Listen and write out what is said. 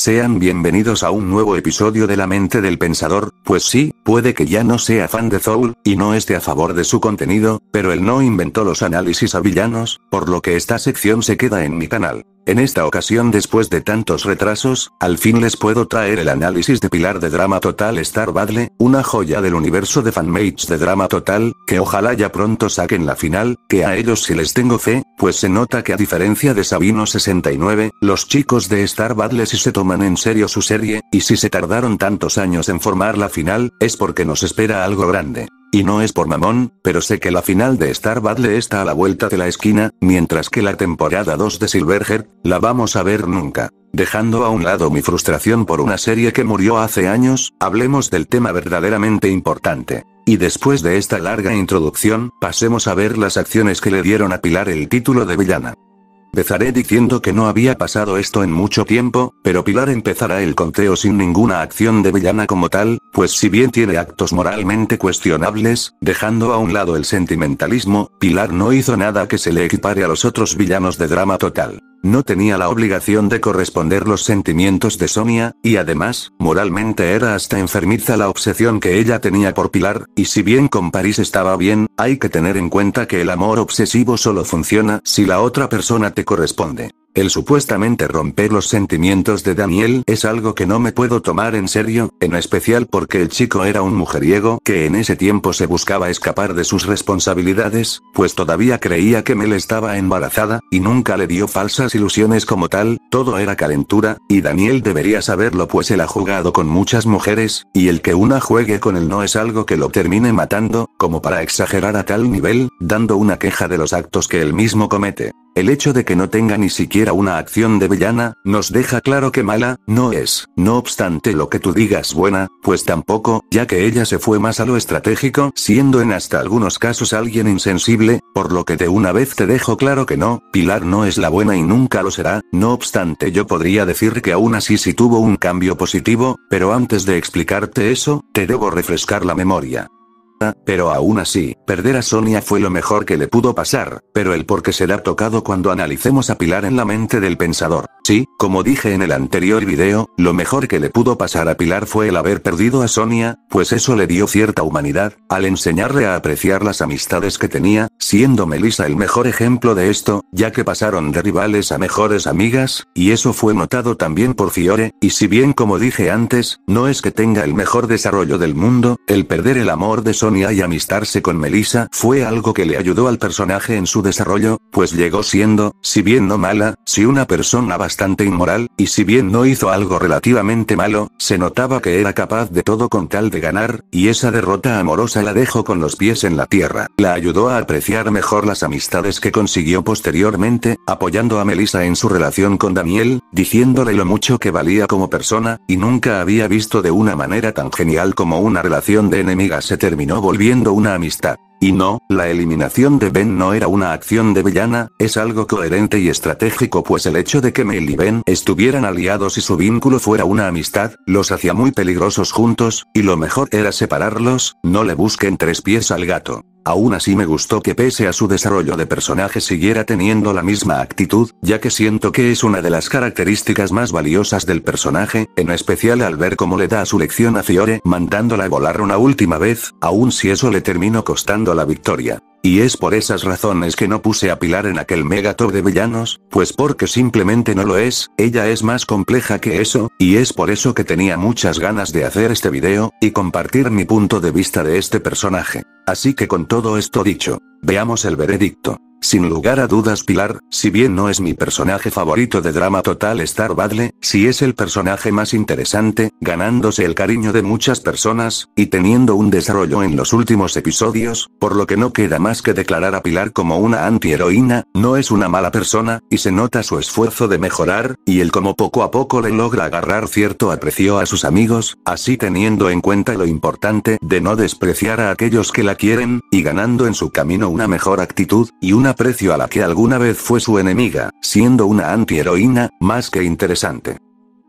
Sean bienvenidos a un nuevo episodio de La mente del pensador, pues sí, puede que ya no sea fan de Soul, y no esté a favor de su contenido, pero él no inventó los análisis a villanos, por lo que esta sección se queda en mi canal. En esta ocasión después de tantos retrasos, al fin les puedo traer el análisis de Pilar de Drama Total Star Battle, una joya del universo de fanmates de Drama Total, que ojalá ya pronto saquen la final, que a ellos si les tengo fe, pues se nota que a diferencia de Sabino 69, los chicos de Star Battle si se toman en serio su serie, y si se tardaron tantos años en formar la final, es porque nos espera algo grande. Y no es por mamón, pero sé que la final de Star Battle está a la vuelta de la esquina, mientras que la temporada 2 de Silverhead, la vamos a ver nunca. Dejando a un lado mi frustración por una serie que murió hace años, hablemos del tema verdaderamente importante. Y después de esta larga introducción, pasemos a ver las acciones que le dieron a Pilar el título de villana. Empezaré diciendo que no había pasado esto en mucho tiempo, pero Pilar empezará el conteo sin ninguna acción de villana como tal, pues si bien tiene actos moralmente cuestionables, dejando a un lado el sentimentalismo, Pilar no hizo nada que se le equipare a los otros villanos de drama total. No tenía la obligación de corresponder los sentimientos de Sonia, y además, moralmente era hasta enfermiza la obsesión que ella tenía por Pilar, y si bien con París estaba bien, hay que tener en cuenta que el amor obsesivo solo funciona si la otra persona te corresponde. El supuestamente romper los sentimientos de Daniel es algo que no me puedo tomar en serio, en especial porque el chico era un mujeriego que en ese tiempo se buscaba escapar de sus responsabilidades, pues todavía creía que Mel estaba embarazada, y nunca le dio falsas ilusiones como tal, todo era calentura, y Daniel debería saberlo pues él ha jugado con muchas mujeres, y el que una juegue con él no es algo que lo termine matando, como para exagerar a tal nivel, dando una queja de los actos que él mismo comete. El hecho de que no tenga ni siquiera una acción de villana, nos deja claro que mala, no es, no obstante lo que tú digas buena, pues tampoco, ya que ella se fue más a lo estratégico, siendo en hasta algunos casos alguien insensible, por lo que de una vez te dejo claro que no, Pilar no es la buena y nunca lo será, no obstante yo podría decir que aún así si tuvo un cambio positivo, pero antes de explicarte eso, te debo refrescar la memoria pero aún así, perder a Sonia fue lo mejor que le pudo pasar, pero el por qué será tocado cuando analicemos a Pilar en la mente del pensador. Sí, como dije en el anterior video, lo mejor que le pudo pasar a Pilar fue el haber perdido a Sonia, pues eso le dio cierta humanidad, al enseñarle a apreciar las amistades que tenía, siendo Melissa el mejor ejemplo de esto, ya que pasaron de rivales a mejores amigas, y eso fue notado también por Fiore, y si bien como dije antes, no es que tenga el mejor desarrollo del mundo, el perder el amor de Sonia y amistarse con Melissa fue algo que le ayudó al personaje en su desarrollo, pues llegó siendo, si bien no mala, si una persona bastante inmoral, y si bien no hizo algo relativamente malo, se notaba que era capaz de todo con tal de ganar, y esa derrota amorosa la dejó con los pies en la tierra. La ayudó a apreciar mejor las amistades que consiguió posteriormente, apoyando a Melissa en su relación con Daniel, diciéndole lo mucho que valía como persona, y nunca había visto de una manera tan genial como una relación de enemiga se terminó volviendo una amistad. Y no, la eliminación de Ben no era una acción de villana, es algo coherente y estratégico pues el hecho de que Mel y Ben estuvieran aliados y su vínculo fuera una amistad, los hacía muy peligrosos juntos, y lo mejor era separarlos, no le busquen tres pies al gato. Aún así me gustó que pese a su desarrollo de personaje siguiera teniendo la misma actitud, ya que siento que es una de las características más valiosas del personaje, en especial al ver cómo le da su lección a Fiore mandándola a volar una última vez, aun si eso le terminó costando la victoria. Y es por esas razones que no puse a Pilar en aquel top de villanos, pues porque simplemente no lo es, ella es más compleja que eso, y es por eso que tenía muchas ganas de hacer este video, y compartir mi punto de vista de este personaje. Así que con todo esto dicho, veamos el veredicto. Sin lugar a dudas Pilar, si bien no es mi personaje favorito de drama total Star Badle, si es el personaje más interesante, ganándose el cariño de muchas personas, y teniendo un desarrollo en los últimos episodios, por lo que no queda más que declarar a Pilar como una antiheroína, no es una mala persona, y se nota su esfuerzo de mejorar, y el como poco a poco le logra agarrar cierto aprecio a sus amigos, así teniendo en cuenta lo importante de no despreciar a aquellos que la quieren, y ganando en su camino una mejor actitud, y una aprecio a la que alguna vez fue su enemiga, siendo una antiheroína, más que interesante.